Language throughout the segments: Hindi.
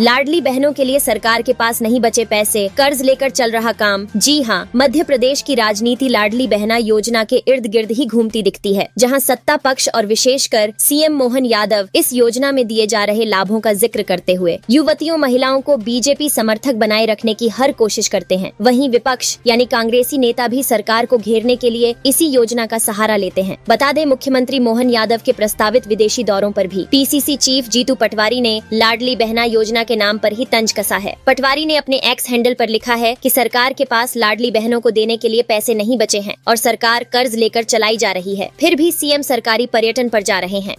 लाडली बहनों के लिए सरकार के पास नहीं बचे पैसे कर्ज लेकर चल रहा काम जी हाँ मध्य प्रदेश की राजनीति लाडली बहना योजना के इर्द गिर्द ही घूमती दिखती है जहाँ सत्ता पक्ष और विशेषकर सीएम मोहन यादव इस योजना में दिए जा रहे लाभों का जिक्र करते हुए युवतियों महिलाओं को बीजेपी समर्थक बनाए रखने की हर कोशिश करते हैं वही विपक्ष यानी कांग्रेसी नेता भी सरकार को घेरने के लिए इसी योजना का सहारा लेते हैं बता दें मुख्यमंत्री मोहन यादव के प्रस्तावित विदेशी दौरों आरोप भी पी चीफ जीतू पटवारी ने लाडली बहना योजना योजना के नाम पर ही तंज कसा है पटवारी ने अपने एक्स हैंडल पर लिखा है कि सरकार के पास लाडली बहनों को देने के लिए पैसे नहीं बचे हैं और सरकार कर्ज लेकर चलाई जा रही है फिर भी सीएम सरकारी पर्यटन पर जा रहे हैं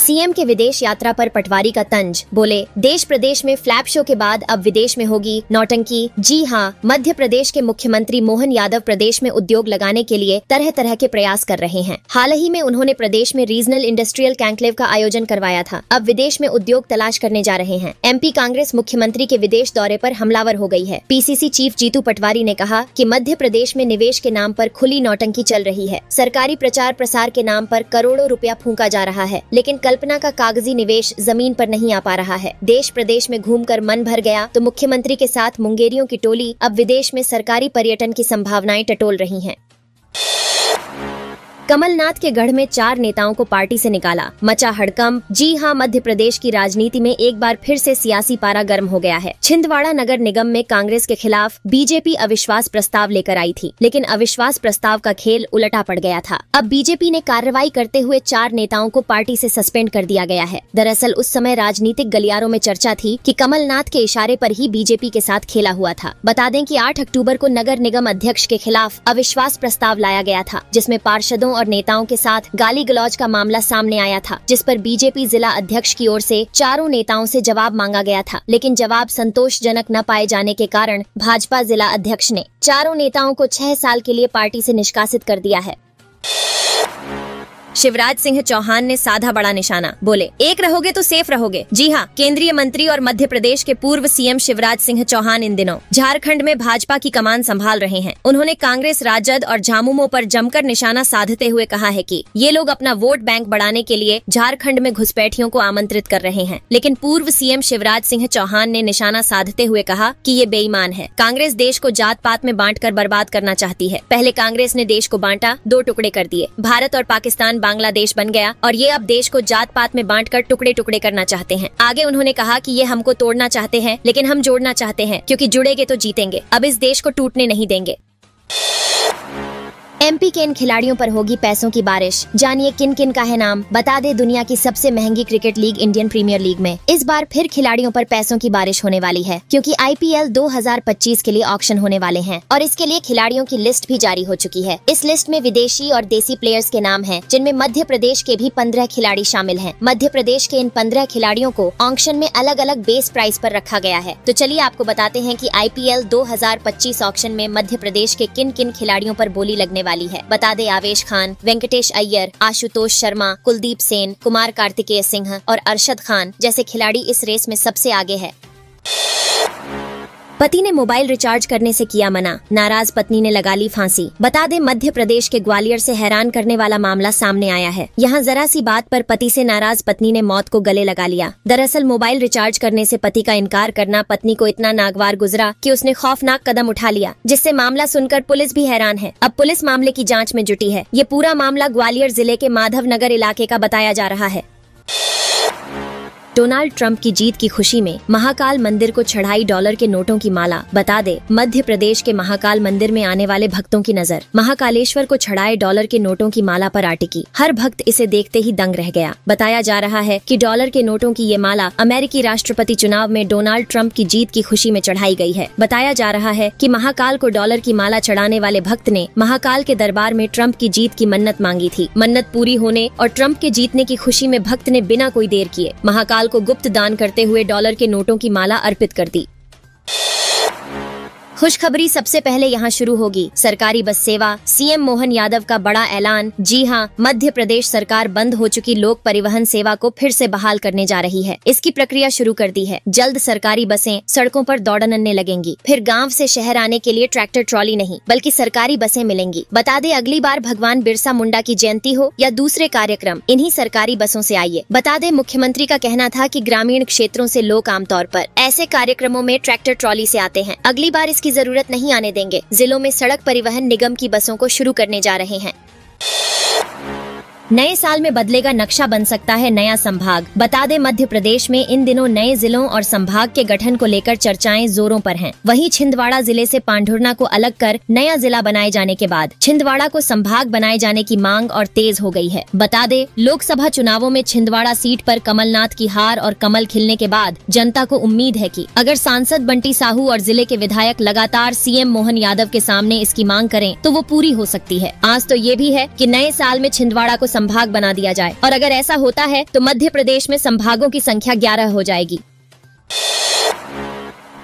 सीएम के विदेश यात्रा पर पटवारी का तंज बोले देश प्रदेश में फ्लैप शो के बाद अब विदेश में होगी नौटंकी जी हाँ मध्य प्रदेश के मुख्यमंत्री मोहन यादव प्रदेश में उद्योग लगाने के लिए तरह तरह के प्रयास कर रहे हैं हाल ही में उन्होंने प्रदेश में रीजनल इंडस्ट्रियल कैंक्लेव का आयोजन करवाया था अब विदेश में उद्योग तलाश करने जा रहे हैं एम कांग्रेस मुख्यमंत्री के विदेश दौरे आरोप हमलावर हो गयी है पीसीसी चीफ जीतू पटवारी ने कहा की मध्य प्रदेश में निवेश के नाम आरोप खुली नौटंकी चल रही है सरकारी प्रचार प्रसार के नाम आरोप करोड़ों रूपया फूका जा रहा है लेकिन कल्पना का कागजी निवेश जमीन पर नहीं आ पा रहा है देश प्रदेश में घूमकर मन भर गया तो मुख्यमंत्री के साथ मुंगेरियों की टोली अब विदेश में सरकारी पर्यटन की संभावनाएं टटोल रही है कमलनाथ के गढ़ में चार नेताओं को पार्टी से निकाला मचा हड़कम जी हाँ मध्य प्रदेश की राजनीति में एक बार फिर से सियासी पारा गर्म हो गया है छिंदवाड़ा नगर निगम में कांग्रेस के खिलाफ बीजेपी अविश्वास प्रस्ताव लेकर आई थी लेकिन अविश्वास प्रस्ताव का खेल उलटा पड़ गया था अब बीजेपी ने कार्रवाई करते हुए चार नेताओं को पार्टी ऐसी सस्पेंड कर दिया गया है दरअसल उस समय राजनीतिक गलियारों में चर्चा थी की कमलनाथ के इशारे आरोप ही बीजेपी के साथ खेला हुआ था बता दें की आठ अक्टूबर को नगर निगम अध्यक्ष के खिलाफ अविश्वास प्रस्ताव लाया गया था जिसमे पार्षदों और नेताओं के साथ गाली गलौज का मामला सामने आया था जिस पर बीजेपी जिला अध्यक्ष की ओर से चारों नेताओं से जवाब मांगा गया था लेकिन जवाब संतोषजनक न पाए जाने के कारण भाजपा जिला अध्यक्ष ने चारों नेताओं को छह साल के लिए पार्टी से निष्कासित कर दिया है शिवराज सिंह चौहान ने साधा बड़ा निशाना बोले एक रहोगे तो सेफ रहोगे जी हाँ केंद्रीय मंत्री और मध्य प्रदेश के पूर्व सीएम शिवराज सिंह चौहान इन दिनों झारखंड में भाजपा की कमान संभाल रहे हैं उन्होंने कांग्रेस राजद और झामुमो पर जमकर निशाना साधते हुए कहा है कि ये लोग अपना वोट बैंक बढ़ाने के लिए झारखंड में घुसपैठियों को आमंत्रित कर रहे हैं लेकिन पूर्व सीएम शिवराज सिंह चौहान ने निशाना साधते हुए कहा कि ये बेईमान है कांग्रेस देश को जात पात में बांट कर बर्बाद करना चाहती है पहले कांग्रेस ने देश को बांटा दो टुकड़े कर दिए भारत और पाकिस्तान बांग्लादेश बन गया और ये अब देश को जात पात में बांट कर टुकड़े टुकड़े करना चाहते हैं आगे उन्होंने कहा कि ये हमको तोड़ना चाहते हैं लेकिन हम जोड़ना चाहते हैं क्योंकि जुड़ेंगे तो जीतेंगे अब इस देश को टूटने नहीं देंगे एमपी के इन खिलाड़ियों पर होगी पैसों की बारिश जानिए किन किन का है नाम बता दे दुनिया की सबसे महंगी cricket league Indian Premier League में इस बार फिर खिलाड़ियों पर पैसों की बारिश होने वाली है क्योंकि आईपीएल 2025 के लिए ऑक्शन होने वाले हैं और इसके लिए खिलाड़ियों की लिस्ट भी जारी हो चुकी है इस लिस्ट में विदेशी और देसी प्लेयर्स के नाम है जिनमें मध्य प्रदेश के भी पंद्रह खिलाड़ी शामिल है मध्य प्रदेश के इन पंद्रह खिलाड़ियों को ऑक्शन में अलग अलग बेस प्राइस आरोप रखा गया है तो चलिए आपको बताते हैं की आई पी ऑक्शन में मध्य प्रदेश के किन किन खिलाड़ियों आरोप बोली लगने वाली वाली है बता दे आवेश खान वेंकटेश अय्यर आशुतोष शर्मा कुलदीप सेन कुमार कार्तिकेय सिंह और अरशद खान जैसे खिलाड़ी इस रेस में सबसे आगे है पति ने मोबाइल रिचार्ज करने से किया मना नाराज पत्नी ने लगा ली फांसी बता दे मध्य प्रदेश के ग्वालियर से हैरान करने वाला मामला सामने आया है यहाँ जरा सी बात पर पति से नाराज पत्नी ने मौत को गले लगा लिया दरअसल मोबाइल रिचार्ज करने से पति का इनकार करना पत्नी को इतना नागवार गुजरा कि उसने खौफनाक कदम उठा लिया जिससे मामला सुनकर पुलिस भी हैरान है अब पुलिस मामले की जाँच में जुटी है ये पूरा मामला ग्वालियर जिले के माधव नगर इलाके का बताया जा रहा है डोनाल्ड ट्रंप की जीत की खुशी में महाकाल मंदिर को चढ़ाई डॉलर के नोटों की माला बता दे मध्य प्रदेश के महाकाल मंदिर में आने वाले भक्तों की नजर महाकालेश्वर को चढ़ाए डॉलर के नोटों की माला पर आटिकी हर भक्त इसे देखते ही दंग रह गया बताया जा रहा है कि डॉलर के नोटों की ये माला अमेरिकी राष्ट्रपति चुनाव में डोनाल्ड ट्रंप की जीत की खुशी में चढ़ाई गई है बताया जा रहा है कि महाकाल को डॉलर की माला चढ़ाने वाले भक्त ने महाकाल के दरबार में ट्रंप की जीत की मन्नत मांगी थी मन्नत पूरी होने और ट्रंप के जीतने की खुशी में भक्त ने बिना कोई देर किए महाकाल को गुप्त दान करते हुए डॉलर के नोटों की माला अर्पित कर दी खुशखबरी सबसे पहले यहाँ शुरू होगी सरकारी बस सेवा सीएम मोहन यादव का बड़ा ऐलान जी हाँ मध्य प्रदेश सरकार बंद हो चुकी लोक परिवहन सेवा को फिर से बहाल करने जा रही है इसकी प्रक्रिया शुरू कर दी है जल्द सरकारी बसें सड़कों पर दौड़नने लगेंगी फिर गांव से शहर आने के लिए ट्रैक्टर ट्रॉली नहीं बल्कि सरकारी बसें मिलेंगी बता दे अगली बार भगवान बिरसा मुंडा की जयंती हो या दूसरे कार्यक्रम इन्हीं सरकारी बसों से आइए बता दे मुख्यमंत्री का कहना था कि ग्रामीण क्षेत्रों से लोग आमतौर पर ऐसे कार्यक्रमों में ट्रैक्टर ट्रॉली से आते हैं अगली बार इसकी की जरूरत नहीं आने देंगे जिलों में सड़क परिवहन निगम की बसों को शुरू करने जा रहे हैं नए साल में बदलेगा नक्शा बन सकता है नया संभाग बता दे मध्य प्रदेश में इन दिनों नए जिलों और संभाग के गठन को लेकर चर्चाएं जोरों पर हैं। वहीं छिंदवाड़ा जिले से पांडुरना को अलग कर नया जिला बनाए जाने के बाद छिंदवाड़ा को संभाग बनाए जाने की मांग और तेज हो गई है बता दे लोकसभा चुनावों में छिंदवाड़ा सीट आरोप कमलनाथ की हार और कमल खिलने के बाद जनता को उम्मीद है की अगर सांसद बंटी साहू और जिले के विधायक लगातार सीएम मोहन यादव के सामने इसकी मांग करें तो वो पूरी हो सकती है आज तो ये भी है की नए साल में छिंदवाड़ा को संभाग बना दिया जाए और अगर ऐसा होता है तो मध्य प्रदेश में संभागों की संख्या ग्यारह हो जाएगी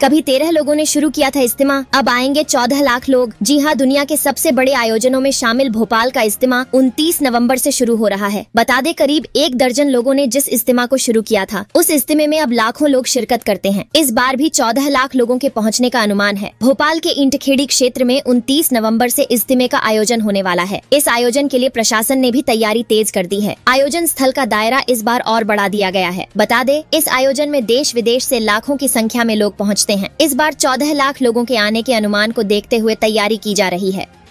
कभी तेरह लोगों ने शुरू किया था इस्तेमा अब आएंगे चौदह लाख लोग जी हाँ दुनिया के सबसे बड़े आयोजनों में शामिल भोपाल का इस्तेमा 29 नवंबर से शुरू हो रहा है बता दे करीब एक दर्जन लोगों ने जिस इस्तेमा को शुरू किया था उस इस्तेमे में अब लाखों लोग शिरकत करते हैं इस बार भी चौदह लाख लोगों के पहुँचने का अनुमान है भोपाल के इंटखेड़ी क्षेत्र में उनतीस नवम्बर ऐसी इस्तेमे का आयोजन होने वाला है इस आयोजन के लिए प्रशासन ने भी तैयारी तेज कर दी है आयोजन स्थल का दायरा इस बार और बढ़ा दिया गया है बता दे इस आयोजन में देश विदेश ऐसी लाखों की संख्या में लोग पहुँचते पहुंचते हैं इस बार चौदह लाख लोगों के आने के अनुमान को देखते हुए तैयारी की जा रही है